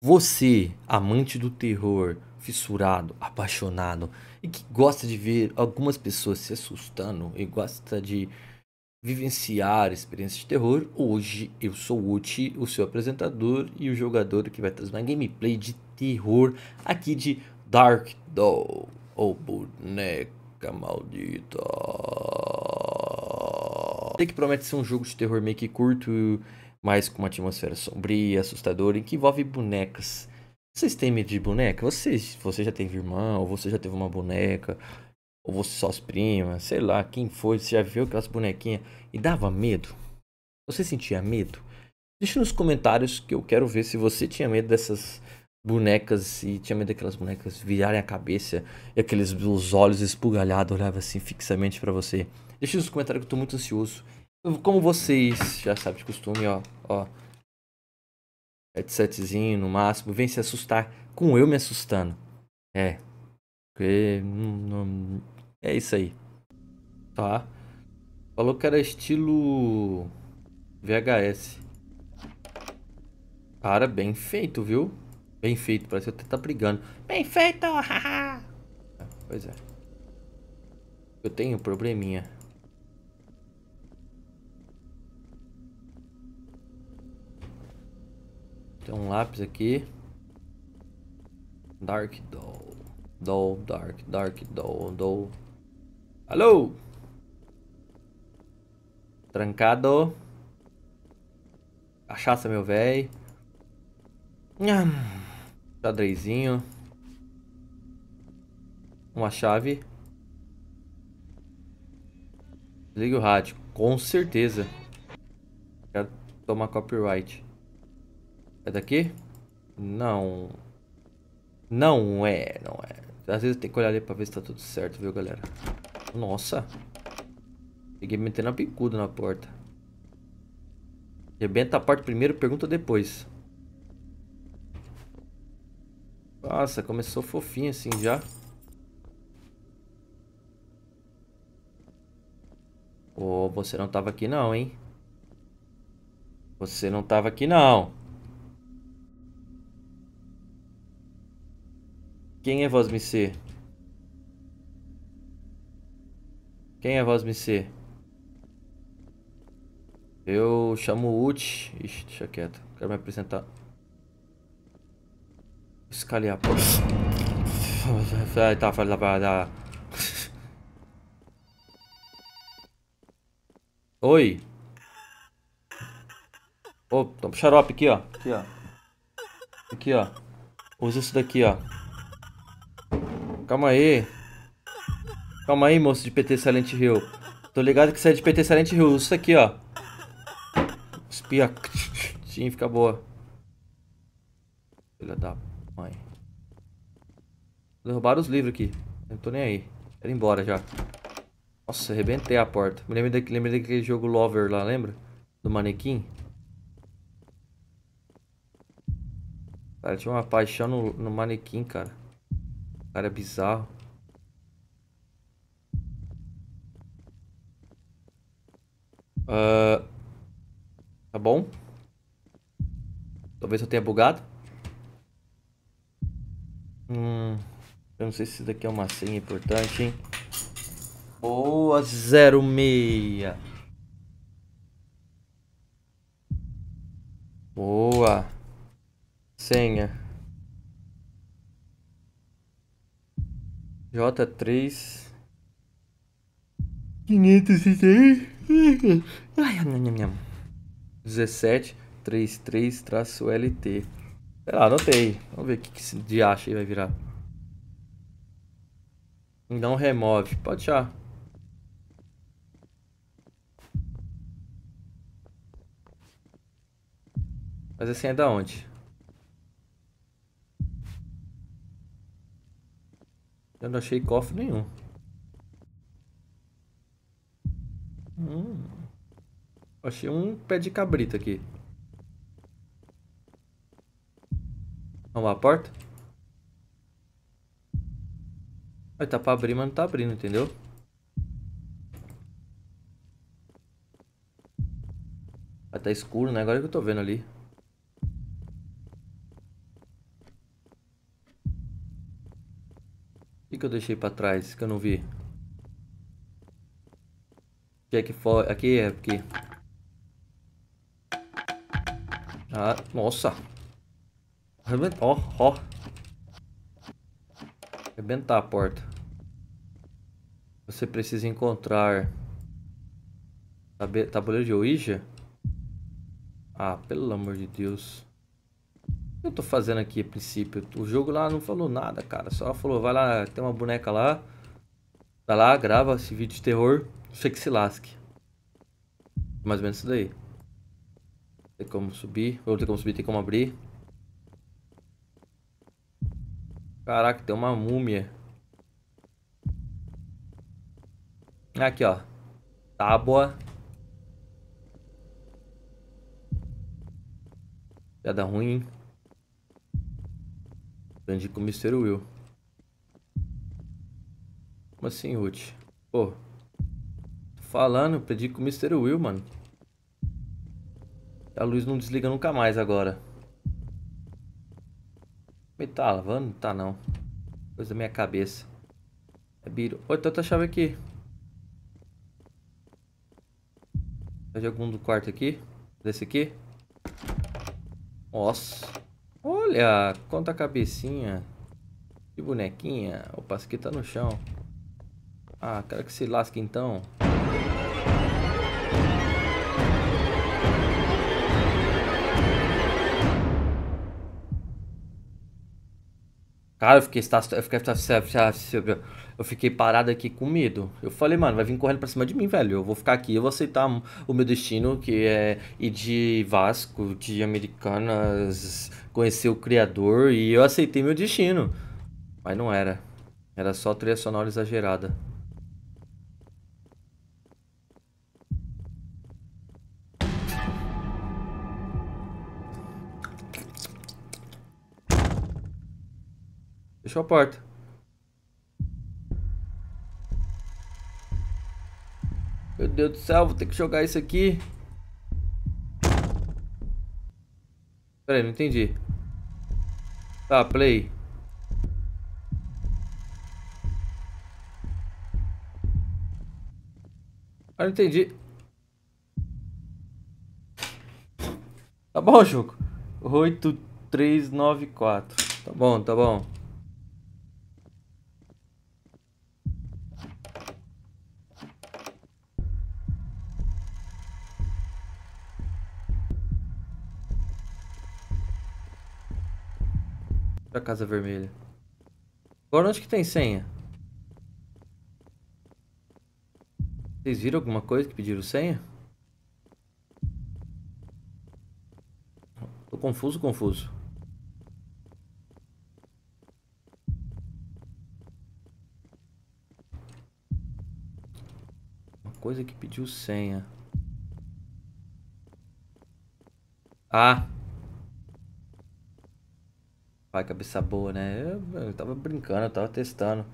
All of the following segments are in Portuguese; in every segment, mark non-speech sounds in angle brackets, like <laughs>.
Você, amante do terror, fissurado, apaixonado e que gosta de ver algumas pessoas se assustando e gosta de vivenciar experiências de terror, hoje eu sou o Uchi, o seu apresentador e o jogador que vai trazer uma gameplay de terror aqui de Dark Doll, ou boneca maldita. Tem que promete ser um jogo de terror meio que curto mas com uma atmosfera sombria, assustadora, em que envolve bonecas. Vocês têm medo de boneca? Você, você já teve irmão? ou você já teve uma boneca, ou você só as primas, sei lá, quem foi, você já viu aquelas bonequinhas e dava medo? Você sentia medo? Deixa nos comentários que eu quero ver se você tinha medo dessas bonecas e tinha medo daquelas bonecas virarem a cabeça e aqueles os olhos espugalhados olhavam assim fixamente para você. Deixa nos comentários que eu tô muito ansioso como vocês já sabem de costume, ó, ó. Headsetzinho no máximo, vem se assustar com eu me assustando. É. Porque. é isso aí. Tá? Falou que era estilo. VHS. Cara, bem feito, viu? Bem feito, parece que até tá brigando. Bem feito! <laughs> É, pois é. Eu tenho um probleminha. Tem um lápis aqui. Dark Doll. Doll, Dark, Dark Doll, Doll. Alô? Trancado. Cachaça, meu véi. Xadrezinho. Uma chave. Ligue o rádio. Com certeza. Quero tomar copyright. É daqui? Não. Não é, não é. Às vezes tem que olhar ali pra ver se tá tudo certo, viu, galera? Nossa. Peguei me metendo a bicuda na porta. Rebenta a parte primeiro, pergunta depois. Nossa, começou fofinho assim já. oh, você não tava aqui não, hein? Você não tava aqui não. Quem é voz Vosmecê? Quem é voz Vosmecê? Eu chamo Ut. Ixi, deixa quieto. Quero me apresentar. Escalhar. a porta. <laughs> Tá, fala da. Oi. Ô, oh, xarope aqui, ó. Aqui, ó. Aqui, ó. Usa isso daqui, ó. Calma aí. Calma aí, moço de PT Silent Hill. Tô ligado que você é de PT Silent Hill. Isso aqui, ó. Espia. Sim, fica boa. Filha da mãe. Derrubaram os livros aqui. Eu não tô nem aí. Quero ir embora já. Nossa, arrebentei a porta. Lembra daquele jogo Lover lá, lembra? Do manequim. Cara, tinha uma paixão no, no manequim, cara. Cara bizarro. Uh, tá bom? Talvez eu tenha bugado. Hum, eu não sei se isso daqui é uma senha importante, hein? Boa, 06. Boa. Senha. J3 506 Ai, minha, minha. três traço LT. Sei lá, anotei. Vamos ver o que, esse de acha aí vai virar. Não remove. Pode já, Mas assim é da onde? Eu não achei cofre nenhum. Hum. Achei um pé de cabrita aqui. Vamos lá, porta? Aí tá pra abrir, mas não tá abrindo, entendeu? tá escuro, né? Agora é que eu tô vendo ali. O que, que eu deixei pra trás que eu não vi? Jack é Ford. Aqui é aqui. Ah, nossa. Ó, ó. Arrebentar a porta. Você precisa encontrar... Tabuleiro de Ouija? Ah, pelo amor de Deus eu tô fazendo aqui a princípio? O jogo lá não falou nada, cara. Só falou, vai lá, tem uma boneca lá. Vai lá, grava esse vídeo de terror. Você que se lasque. Mais ou menos isso daí. Tem como subir. Ou tem como subir, tem como abrir. Caraca, tem uma múmia. Aqui, ó. Tábua. Piada ruim. Aprendi com o Mr. Will. Como assim, Ruth? Pô. Tô falando, aprendi com o Mr. Will, mano. A luz não desliga nunca mais agora. Me tá lavando? Tá não. Coisa da minha cabeça. É biro. Oi, então tá outra chave aqui. Tá de algum do quarto aqui? Desse aqui? Nossa. Olha, conta a cabecinha Que bonequinha. Opa, pasquita aqui tá no chão. Ah, quero que se lasque então. Cara, eu fiquei, eu fiquei, eu fiquei parado aqui com medo. Eu falei, mano, vai vir correndo pra cima de mim, velho. Eu vou ficar aqui, eu vou aceitar o meu destino, que é ir de Vasco, de Americanas, conhecer o Criador, e eu aceitei meu destino. Mas não era. Era só trilha sonora exagerada. Fechou a porta. Meu Deus do céu, vou ter que jogar isso aqui. Peraí, não entendi. Tá, play. Ah, não entendi. Tá bom, Choco? 4. Tá bom, tá bom. da Casa Vermelha. Agora onde que tem senha? Vocês viram alguma coisa que pediram senha? Tô confuso, confuso. Uma coisa que pediu senha. Ah, Vai cabeça boa, né? Eu, eu tava brincando, eu tava testando.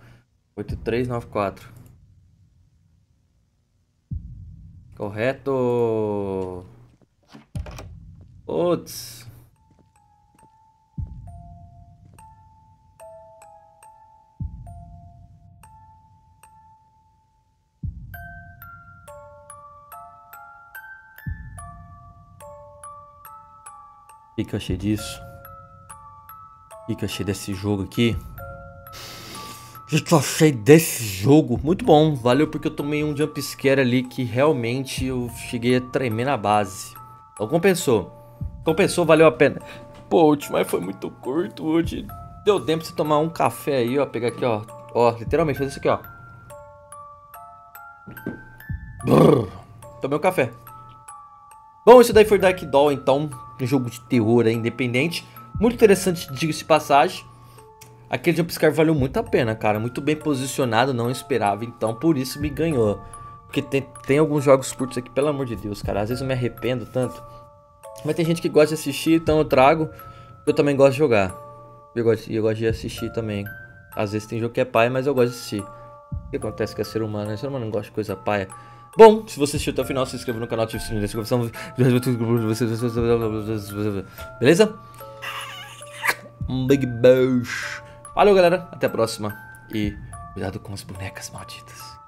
8394. Correto! Putz! O que, que eu achei disso? O que, que eu achei desse jogo aqui? O que, eu achei desse jogo? Muito bom, valeu porque eu tomei um jumpscare ali que realmente eu cheguei a tremer na base. Então compensou. Compensou, valeu a pena. Pô, o mas foi muito curto hoje. Deu tempo de você tomar um café aí, ó. Pegar aqui, ó. Ó, literalmente, fazer isso aqui, ó. Brrr. Tomei um café. Bom, isso daí foi Dark Doll, então. Um jogo de terror independente. Muito interessante, diga-se passagem. Aquele jumpscare valeu muito a pena, cara. Muito bem posicionado, não esperava. Então, por isso me ganhou. Porque tem, tem alguns jogos curtos aqui, pelo amor de Deus, cara. Às vezes eu me arrependo tanto. Mas tem gente que gosta de assistir, então eu trago. Eu também gosto de jogar. Eu gosto, eu gosto de assistir também. Às vezes tem jogo que é paia, mas eu gosto de assistir. O que acontece que é ser humano, né? Ser humano não gosta de coisa paia. Bom, se você assistiu até o final, se inscreva no canal, ative o sininho da descrição. Beleza? Um big beijo. Valeu, galera. Até a próxima. E cuidado com as bonecas malditas.